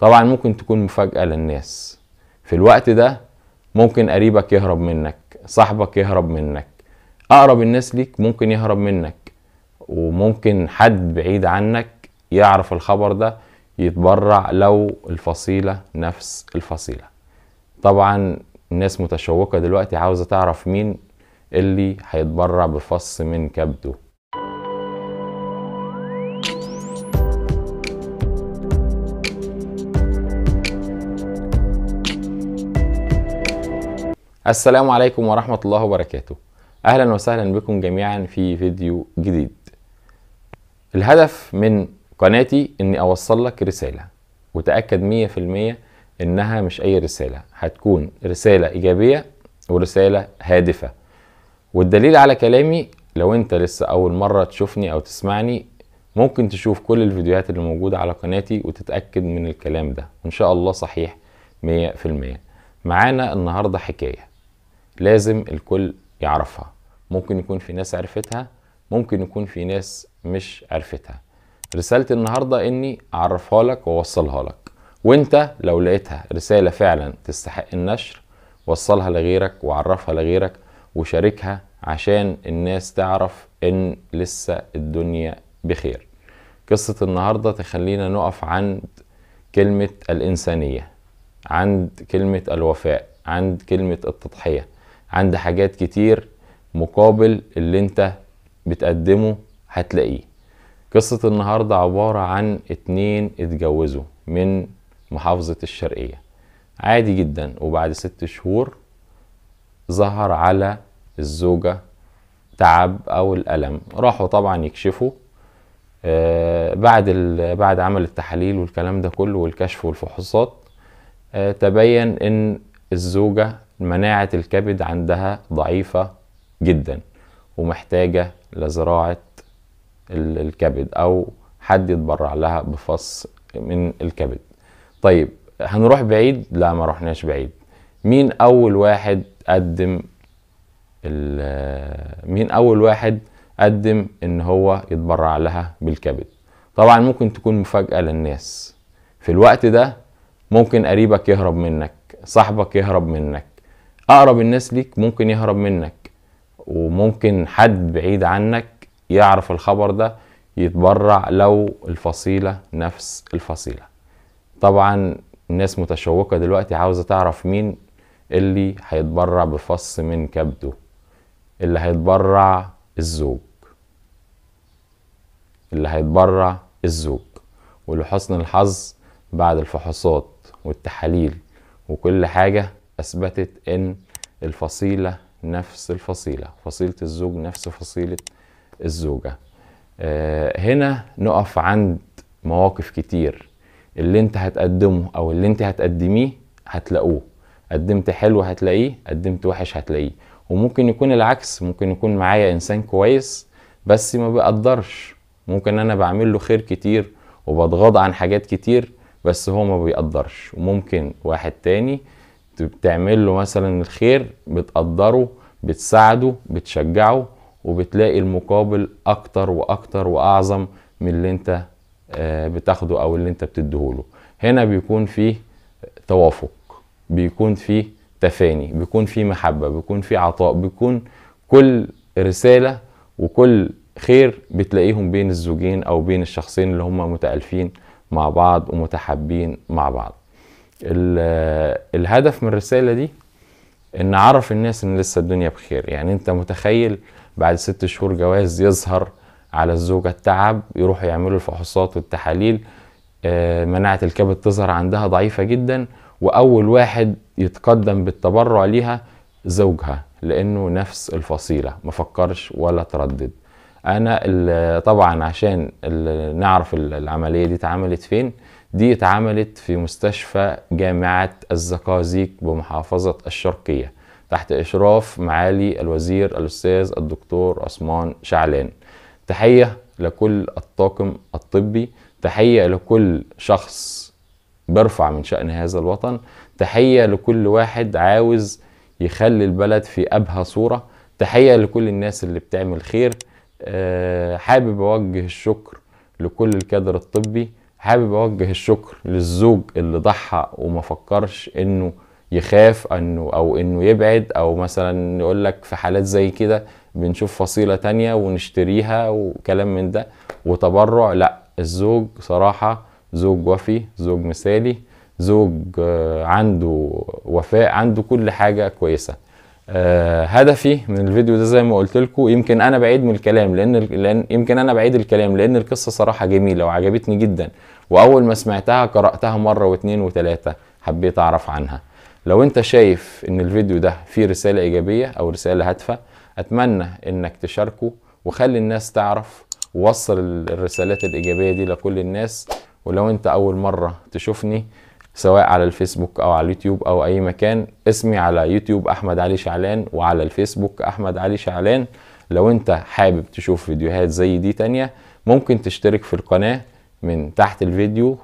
طبعا ممكن تكون مفاجأة للناس في الوقت ده ممكن قريبك يهرب منك صاحبك يهرب منك أقرب الناس ليك ممكن يهرب منك وممكن حد بعيد عنك يعرف الخبر ده يتبرع لو الفصيلة نفس الفصيلة طبعا الناس متشوقة دلوقتي عاوزة تعرف مين اللي هيتبرع بفص من كبده السلام عليكم ورحمة الله وبركاته أهلا وسهلا بكم جميعا في فيديو جديد الهدف من قناتي أني أوصل لك رسالة وتأكد 100% أنها مش أي رسالة هتكون رسالة إيجابية ورسالة هادفة والدليل على كلامي لو أنت لسه أول مرة تشوفني أو تسمعني ممكن تشوف كل الفيديوهات اللي موجودة على قناتي وتتأكد من الكلام ده إن شاء الله صحيح 100% معانا النهاردة حكاية لازم الكل يعرفها ممكن يكون في ناس عرفتها ممكن يكون في ناس مش عرفتها رسالتي النهاردة اني اعرفها لك ووصلها لك وانت لو لقيتها رسالة فعلا تستحق النشر وصلها لغيرك وعرفها لغيرك وشاركها عشان الناس تعرف ان لسه الدنيا بخير قصة النهاردة تخلينا نقف عند كلمة الإنسانية عند كلمة الوفاء عند كلمة التضحية عند حاجات كتير مقابل اللي انت بتقدمه هتلاقيه قصة النهاردة عبارة عن اتنين اتجوزوا من محافظة الشرقية عادي جدا وبعد ست شهور ظهر على الزوجة تعب او الالم راحوا طبعا يكشفوا آه بعد بعد عمل التحاليل والكلام ده كله والكشف والفحوصات آه تبين ان الزوجه مناعة الكبد عندها ضعيفة جدا ومحتاجة لزراعة الكبد أو حد يتبرع لها بفص من الكبد طيب هنروح بعيد لا ما رحناش بعيد مين أول واحد قدم مين أول واحد قدم إن هو يتبرع لها بالكبد طبعا ممكن تكون مفاجأة للناس في الوقت ده ممكن قريبك يهرب منك صاحبك يهرب منك اقرب الناس ليك ممكن يهرب منك وممكن حد بعيد عنك يعرف الخبر ده يتبرع لو الفصيلة نفس الفصيلة طبعا الناس متشوقة دلوقتي عاوزة تعرف مين اللي هيتبرع بفص من كبده اللي هيتبرع الزوج اللي هيتبرع الزوج ولحسن الحظ بعد الفحوصات والتحاليل وكل حاجة أثبتت أن الفصيلة نفس الفصيلة فصيلة الزوج نفس فصيلة الزوجة آه، هنا نقف عند مواقف كتير اللي انت هتقدمه او اللي انت هتقدميه هتلاقوه قدمت حلو هتلاقيه قدمت وحش هتلاقيه وممكن يكون العكس ممكن يكون معايا انسان كويس بس ما بيقدرش ممكن انا بعمل له خير كتير وبتغاضى عن حاجات كتير بس هو ما بيقدرش وممكن واحد تاني بتعمل له مثلا الخير بتقدره بتساعده بتشجعه وبتلاقي المقابل اكتر واكتر واعظم من اللي انت آه، بتاخده او اللي انت بتديهوله هنا بيكون فيه توافق بيكون فيه تفاني بيكون فيه محبه بيكون فيه عطاء بيكون كل رساله وكل خير بتلاقيهم بين الزوجين او بين الشخصين اللي هم متالفين مع بعض ومتحابين مع بعض الهدف من الرسالة دي ان اعرف الناس ان لسه الدنيا بخير يعني انت متخيل بعد ست شهور جواز يظهر على الزوجة التعب يروحوا يعملوا الفحوصات والتحاليل آه، مناعة الكبد تظهر عندها ضعيفة جدا وأول واحد يتقدم بالتبرع ليها زوجها لأنه نفس الفصيلة مفكرش ولا تردد انا طبعا عشان نعرف العمليه دي اتعملت فين دي اتعملت في مستشفى جامعه الزقازيق بمحافظه الشرقيه تحت اشراف معالي الوزير الاستاذ الدكتور عثمان شعلان تحيه لكل الطاقم الطبي تحيه لكل شخص برفع من شان هذا الوطن تحيه لكل واحد عاوز يخلي البلد في ابهى صوره تحيه لكل الناس اللي بتعمل خير آه، حابب اوجه الشكر لكل الكادر الطبي حابب اوجه الشكر للزوج اللي ضحى وما فكرش انه يخاف انه او انه يبعد او مثلا يقول لك في حالات زي كده بنشوف فصيله تانية ونشتريها وكلام من ده وتبرع لا الزوج صراحه زوج وفي زوج مثالي زوج آه، عنده وفاء عنده كل حاجه كويسه آه، هدفي من الفيديو ده زي ما قلت لكم يمكن انا بعيد من الكلام لان لان يمكن انا بعيد الكلام لان القصه صراحه جميله وعجبتني جدا واول ما سمعتها قراتها مره واثنين وثلاثه حبيت اعرف عنها لو انت شايف ان الفيديو ده فيه رساله ايجابيه او رساله هادفه اتمنى انك تشاركه وخلي الناس تعرف ووصل الرسالات الايجابيه دي لكل الناس ولو انت اول مره تشوفني سواء على الفيسبوك او على اليوتيوب او اي مكان اسمي على يوتيوب احمد علي شعلان وعلى الفيسبوك احمد علي شعلان لو انت حابب تشوف فيديوهات زي دي تانية ممكن تشترك في القناة من تحت الفيديو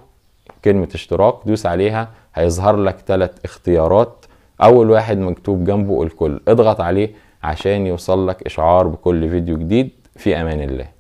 كلمة اشتراك دوس عليها هيظهر لك ثلاث اختيارات اول واحد مكتوب جنبه الكل اضغط عليه عشان يوصل لك اشعار بكل فيديو جديد في امان الله